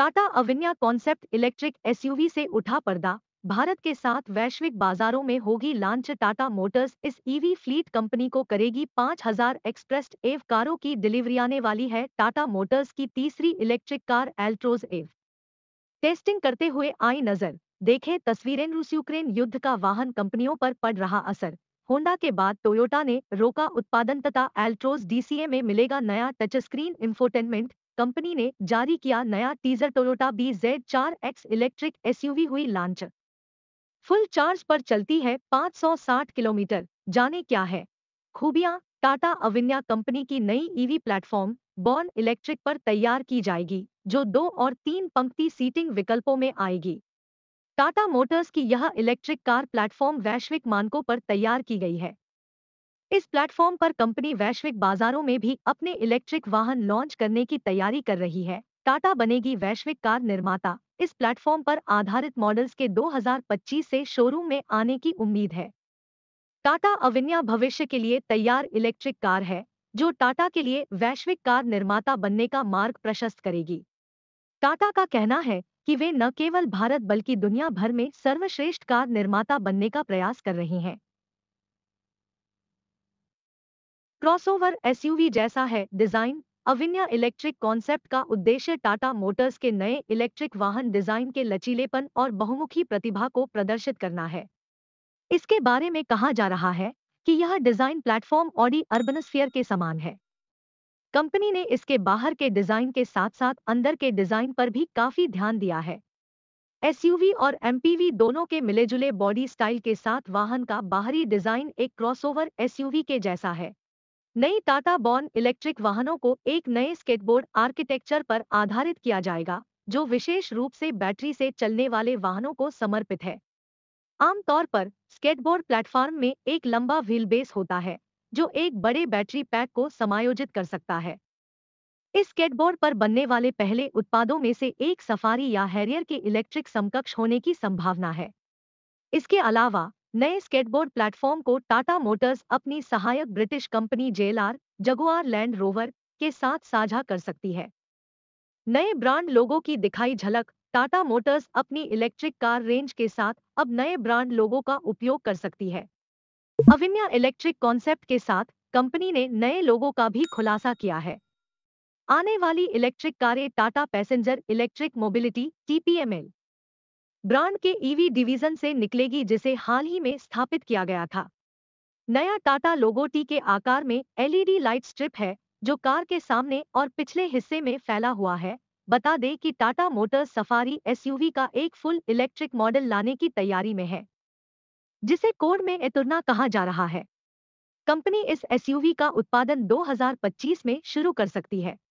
Tata Avinya concept electric SUV से उठा पर्दा भारत के साथ वैश्विक बाजारों में होगी लॉन्च टाटा मोटर्स इस ईवी फ्लीट कंपनी को करेगी 5000 एक्सप्रेस एव कारों की डिलीवरी आने वाली है टाटा मोटर्स की तीसरी इलेक्ट्रिक कार एल्ट्रोज एव टेस्टिंग करते हुए आई नजर देखें तस्वीरें रूस यूक्रेन युद्ध का वाहन कंपनियों पर पड़ रहा असर होंडा के बाद टोयोटा ने रोका उत्पादन तथा एल्ट्रोज डीसीए में मिलेगा नया टच स्क्रीन इंफोटेनमेंट कंपनी ने जारी किया नया टीजर टोयोटा बी जेड चार एक्स इलेक्ट्रिक एसयूवी हुई लॉन्च फुल चार्ज पर चलती है 560 किलोमीटर जाने क्या है खूबियां टाटा अविन्या कंपनी की नई ईवी प्लेटफॉर्म बॉर्न इलेक्ट्रिक पर तैयार की जाएगी जो दो और तीन पंक्ति सीटिंग विकल्पों में आएगी टाटा मोटर्स की यह इलेक्ट्रिक कार प्लेटफॉर्म वैश्विक मानकों पर तैयार की गई है इस प्लेटफॉर्म पर कंपनी वैश्विक बाजारों में भी अपने इलेक्ट्रिक वाहन लॉन्च करने की तैयारी कर रही है टाटा बनेगी वैश्विक कार निर्माता इस प्लेटफॉर्म पर आधारित मॉडल्स के 2025 से शोरूम में आने की उम्मीद है टाटा अविन्या भविष्य के लिए तैयार इलेक्ट्रिक कार है जो टाटा के लिए वैश्विक कार निर्माता बनने का मार्ग प्रशस्त करेगी टाटा का कहना है कि वे न केवल भारत बल्कि दुनिया भर में सर्वश्रेष्ठ कार निर्माता बनने का प्रयास कर रहे हैं क्रॉसओवर एसयूवी जैसा है डिजाइन अविन्या इलेक्ट्रिक कॉन्सेप्ट का उद्देश्य टाटा मोटर्स के नए इलेक्ट्रिक वाहन डिजाइन के लचीलेपन और बहुमुखी प्रतिभा को प्रदर्शित करना है इसके बारे में कहा जा रहा है कि यह डिजाइन प्लेटफॉर्म ऑडी अर्बनस्फीयर के समान है कंपनी ने इसके बाहर के डिजाइन के साथ साथ अंदर के डिजाइन पर भी काफी ध्यान दिया है एसयूवी और एमपीवी दोनों के मिलेजुले बॉडी स्टाइल के साथ वाहन का बाहरी डिजाइन एक क्रॉसओवर एसयूवी के जैसा है नई टाटा बॉर्न इलेक्ट्रिक वाहनों को एक नए स्केटबोर्ड आर्किटेक्चर पर आधारित किया जाएगा जो विशेष रूप से बैटरी से चलने वाले वाहनों को समर्पित है आमतौर पर स्केटबोर्ड प्लेटफॉर्म में एक लंबा व्हील बेस होता है जो एक बड़े बैटरी पैक को समायोजित कर सकता है इस स्केटबोर्ड पर बनने वाले पहले उत्पादों में से एक सफारी या हैरियर के इलेक्ट्रिक समकक्ष होने की संभावना है इसके अलावा नए स्केटबोर्ड प्लेटफॉर्म को टाटा मोटर्स अपनी सहायक British company JLR Jaguar Land Rover के साथ साझा कर सकती है नए ब्रांड लोगों की दिखाई झलक टाटा मोटर्स अपनी इलेक्ट्रिक कार रेंज के साथ अब नए ब्रांड लोगों का उपयोग कर सकती है अविन्या इलेक्ट्रिक कॉन्सेप्ट के साथ कंपनी ने नए लोगों का भी खुलासा किया है आने वाली इलेक्ट्रिक कारें Tata passenger electric mobility TPML brand के ईवी डिवीजन से निकलेगी जिसे हाल ही में स्थापित किया गया था नया टाटा लोगो टी के आकार में एलईडी लाइट स्ट्रिप है जो कार के सामने और पिछले हिस्से में फैला हुआ है बता दें कि टाटा मोटर्स सफारी एसयूवी का एक फुल इलेक्ट्रिक मॉडल लाने की तैयारी में है जिसे कोड में एतुरना कहा जा रहा है कंपनी इस एसयूवी का उत्पादन 2025 में शुरू कर सकती है